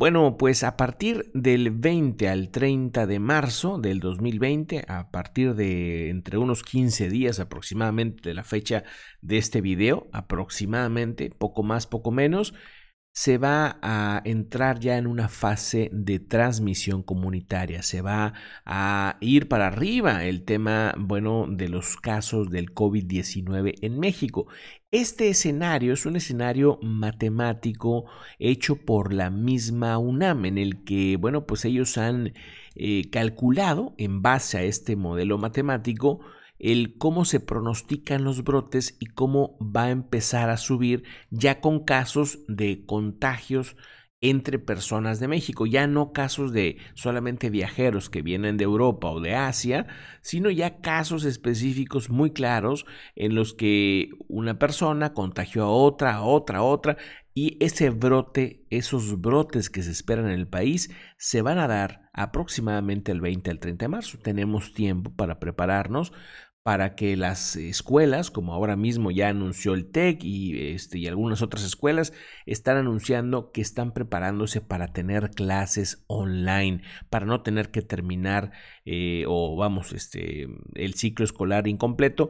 Bueno, pues a partir del 20 al 30 de marzo del 2020, a partir de entre unos 15 días aproximadamente de la fecha de este video, aproximadamente, poco más, poco menos, se va a entrar ya en una fase de transmisión comunitaria, se va a ir para arriba el tema, bueno, de los casos del COVID-19 en México. Este escenario es un escenario matemático hecho por la misma UNAM, en el que, bueno, pues ellos han eh, calculado en base a este modelo matemático, el cómo se pronostican los brotes y cómo va a empezar a subir ya con casos de contagios entre personas de México, ya no casos de solamente viajeros que vienen de Europa o de Asia, sino ya casos específicos muy claros en los que una persona contagió a otra, a otra, a otra, y ese brote, esos brotes que se esperan en el país, se van a dar aproximadamente el 20 al 30 de marzo. Tenemos tiempo para prepararnos, para que las escuelas, como ahora mismo ya anunció el e TEC este, y, algunas otras escuelas, están anunciando que están preparándose para tener clases online, para no tener que terminar eh, o vamos, este, el ciclo escolar incompleto,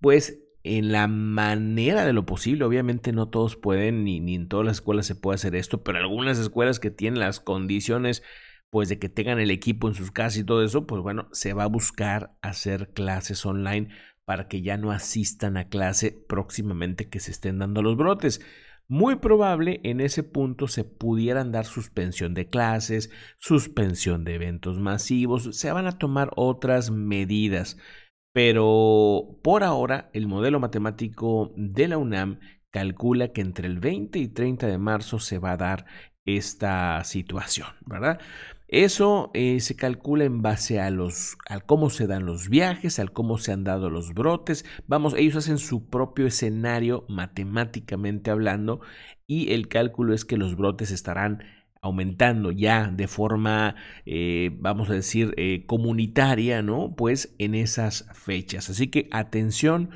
pues en la manera de lo posible. Obviamente no todos pueden, ni, ni, en todas las escuelas se puede hacer esto, pero algunas escuelas que tienen las condiciones pues de que tengan el equipo en sus casas y todo eso, pues bueno, se va a buscar hacer clases online para que ya no asistan a clase próximamente que se estén dando los brotes. Muy probable en ese punto se pudieran dar suspensión de clases, suspensión de eventos masivos, se van a tomar otras medidas. Pero por ahora el modelo matemático de la UNAM calcula que entre el 20 y 30 de marzo se va a dar esta situación, ¿verdad? Eso eh, se calcula en base a los, al cómo se dan los viajes, al cómo se han dado los brotes. Vamos, ellos hacen su propio escenario matemáticamente hablando y el cálculo es que los brotes estarán aumentando ya de forma, eh, vamos a decir, eh, comunitaria, ¿no? Pues en esas fechas. Así que atención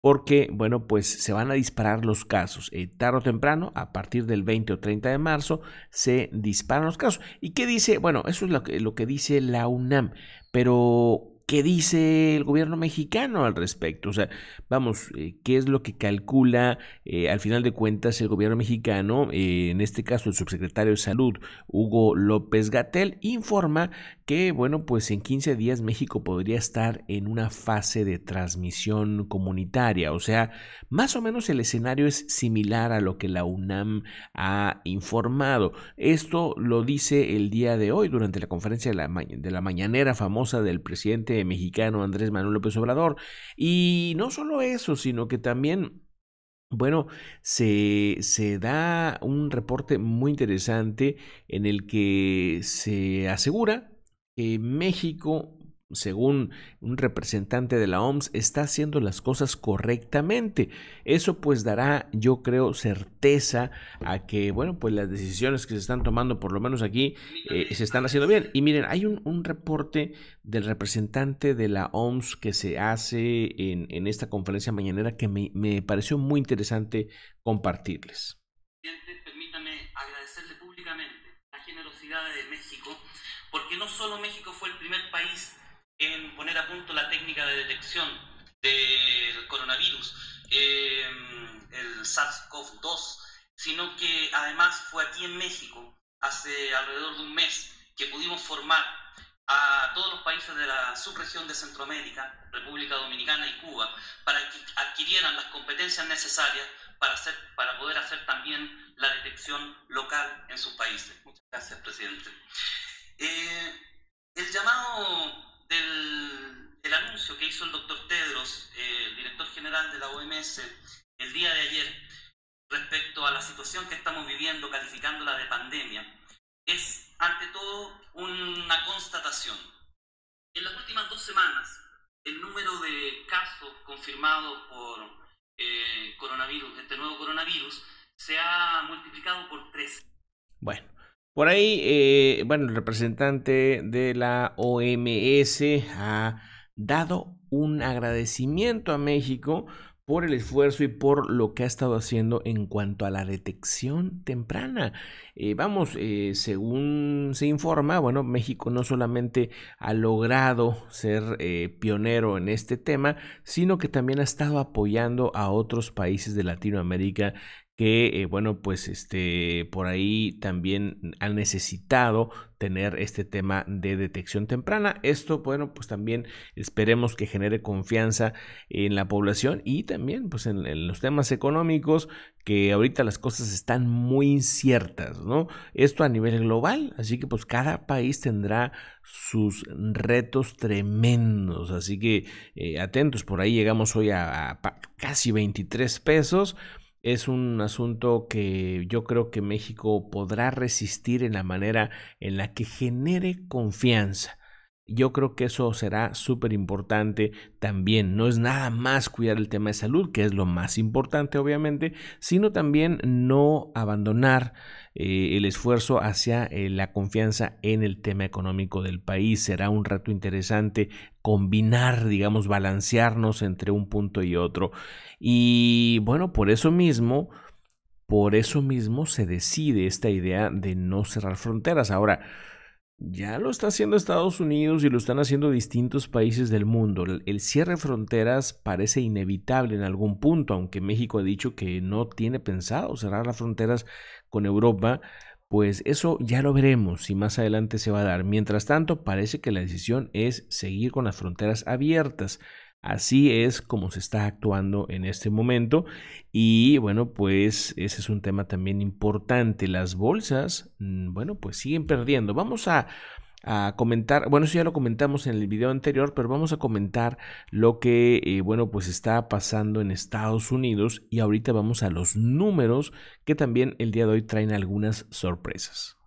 porque, bueno, pues se van a disparar los casos. Eh, tarde o temprano, a partir del 20 o 30 de marzo, se disparan los casos. ¿Y qué dice? Bueno, eso es lo que, lo que dice la UNAM, pero ¿Qué dice el gobierno mexicano al respecto? O sea, vamos, eh, ¿qué es lo que calcula eh, al final de cuentas el gobierno mexicano? Eh, en este caso, el subsecretario de Salud, Hugo López Gatel, informa que, bueno, pues en 15 días México podría estar en una fase de transmisión comunitaria. O sea, más o menos el escenario es similar a lo que la UNAM ha informado. Esto lo dice el día de hoy durante la conferencia de la, de la mañanera famosa del presidente mexicano Andrés Manuel López Obrador. Y no solo eso, sino que también... Bueno, se, se, da un reporte muy interesante en el que se asegura que México según un representante de la OMS, está haciendo las cosas correctamente. Eso pues dará, yo creo, certeza a que, bueno, pues las decisiones que se están tomando, por lo menos aquí, eh, se están haciendo bien. Y miren, hay un, reporte del representante de la OMS que se hace en, esta conferencia mañanera que me, me pareció muy interesante compartirles. Permítame agradecerle públicamente la generosidad de México porque no solo México fue el primer país en poner a punto la técnica de detección del coronavirus, em, el SARS-CoV-2, sino que además fue aquí en México, hace alrededor de un mes, que pudimos formar a todos los países de la subregión de Centroamérica, República Dominicana y Cuba, para que adquirieran las competencias necesarias para, hacer, para poder hacer también la detección local en sus países. Muchas gracias, presidente. Eh, el llamado del el anuncio que hizo el doctor Tedros, eh, el director general de la OMS, el día de ayer, respecto a la situación que estamos viviendo, calificándola de pandemia, es ante todo una constatación. En las últimas dos semanas, el número de casos confirmados por eh, coronavirus, este nuevo coronavirus, se ha multiplicado por tres. Bueno, por ahí, eh, bueno, el representante de la OMS ha dado un agradecimiento a México por el esfuerzo y por lo que ha estado haciendo en cuanto a la detección temprana. Eh, vamos, eh, según se informa, bueno, México no solamente ha logrado ser pionero en este tema, sino que también ha estado apoyando a otros países de Latinoamérica que, eh, bueno, pues este, por ahí también han necesitado tener este tema de detección temprana. Esto, bueno, pues también esperemos que genere confianza en la población y también, pues, en, los temas económicos, que ahorita las cosas están muy inciertas, ¿no? Esto a nivel global, así que, pues, cada país tendrá sus retos tremendos, así que eh, atentos, por ahí llegamos hoy a, a casi 23 pesos es un asunto que yo creo que México podrá resistir en la manera en la que genere confianza. Yo creo que eso será súper importante también. No es nada más cuidar el tema de salud, que es lo más importante obviamente, sino también no abandonar eh, el esfuerzo hacia eh, la confianza en el tema económico del país. Será un rato interesante combinar, digamos, balancearnos entre un punto y otro. Y bueno, por eso mismo... Por eso mismo se decide esta idea de no cerrar fronteras. Ahora, ya lo está haciendo Estados Unidos y lo están haciendo distintos países del mundo. El cierre de fronteras parece inevitable en algún punto, aunque México ha dicho que no tiene pensado cerrar las fronteras con Europa, pues eso ya lo veremos si más adelante se va a dar. Mientras tanto, parece que la decisión es seguir con las fronteras abiertas. Así es como se está actuando en este momento. Y bueno, pues ese es un tema también importante. Las bolsas, mm, bueno, pues siguen perdiendo. Vamos a, comentar, bueno, eso ya lo comentamos en el video anterior, pero vamos a comentar lo que, eh, bueno, pues está pasando en Estados Unidos. Y ahorita vamos a los números que también el día de hoy traen algunas sorpresas.